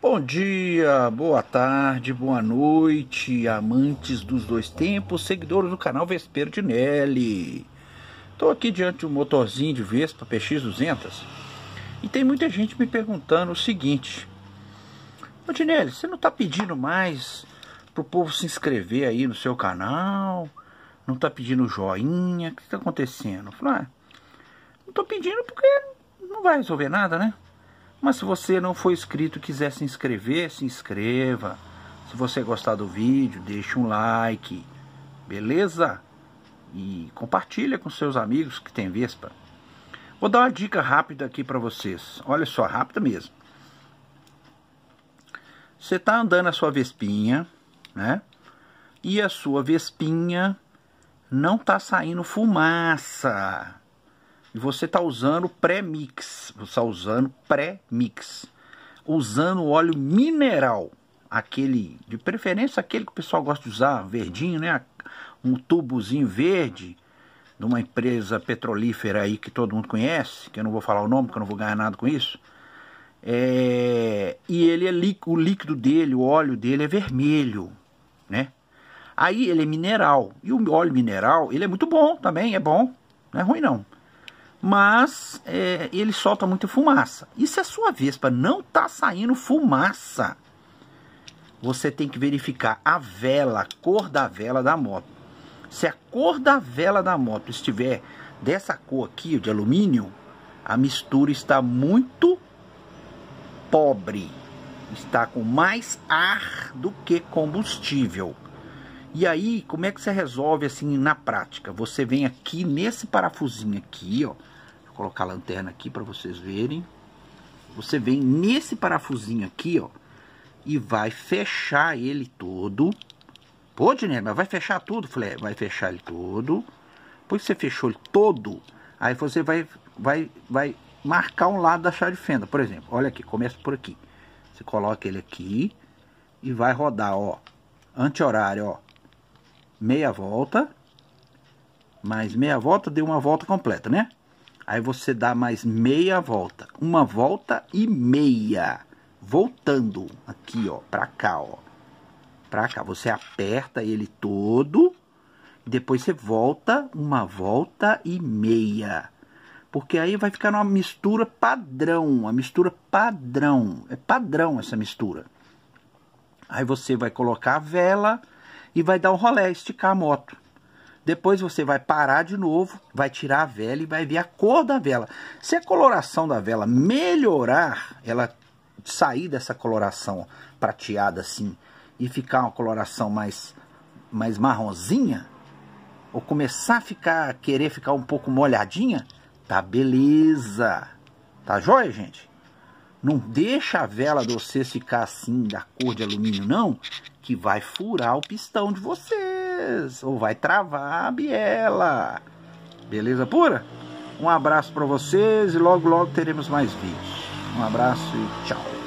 Bom dia, boa tarde, boa noite, amantes dos dois tempos, seguidores do canal Vespeiro de Nelly. Estou aqui diante de um motorzinho de Vespa PX200 e tem muita gente me perguntando o seguinte: Ô Dinelli, você não está pedindo mais para o povo se inscrever aí no seu canal? Não está pedindo joinha? O que está acontecendo? Eu falo, ah, não estou pedindo porque não vai resolver nada, né? Mas se você não for inscrito e quiser se inscrever, se inscreva. Se você gostar do vídeo, deixe um like, beleza? E compartilha com seus amigos que tem Vespa. Vou dar uma dica rápida aqui para vocês. Olha só, rápida mesmo. Você está andando a sua Vespinha, né? E a sua Vespinha não está saindo fumaça. E você está usando pré-mix. Você está usando pré-mix. Usando óleo mineral. Aquele, de preferência aquele que o pessoal gosta de usar, verdinho, né? Um tubozinho verde de uma empresa petrolífera aí que todo mundo conhece, que eu não vou falar o nome, porque eu não vou ganhar nada com isso. É, e ele é o líquido dele, o óleo dele é vermelho, né? Aí ele é mineral. E o óleo mineral, ele é muito bom também, é bom. Não é ruim não mas é, ele solta muita fumaça. E se a sua Vespa não está saindo fumaça, você tem que verificar a vela, a cor da vela da moto. Se a cor da vela da moto estiver dessa cor aqui, de alumínio, a mistura está muito pobre. Está com mais ar do que combustível. E aí, como é que você resolve assim na prática? Você vem aqui nesse parafusinho aqui, ó. Vou colocar a lanterna aqui para vocês verem. Você vem nesse parafusinho aqui, ó, e vai fechar ele todo. Pode, né? Mas vai fechar tudo, falei, é, vai fechar ele todo. Depois que você fechou ele todo, aí você vai, vai, vai marcar um lado da chave de fenda, por exemplo. Olha aqui, começa por aqui. Você coloca ele aqui e vai rodar, ó, anti-horário, ó meia volta, mais meia volta, deu uma volta completa, né? Aí você dá mais meia volta, uma volta e meia, voltando aqui, ó, pra cá, ó. Pra cá, você aperta ele todo, depois você volta uma volta e meia. Porque aí vai ficar uma mistura padrão, uma mistura padrão, é padrão essa mistura. Aí você vai colocar a vela, e vai dar um rolé, esticar a moto. Depois você vai parar de novo, vai tirar a vela e vai ver a cor da vela. Se a coloração da vela melhorar, ela sair dessa coloração prateada assim e ficar uma coloração mais, mais marronzinha, ou começar a ficar, querer ficar um pouco molhadinha, tá beleza. Tá joia, gente? Não deixa a vela de vocês ficar assim, da cor de alumínio, não, que vai furar o pistão de vocês, ou vai travar a biela. Beleza pura? Um abraço para vocês e logo, logo teremos mais vídeos. Um abraço e tchau.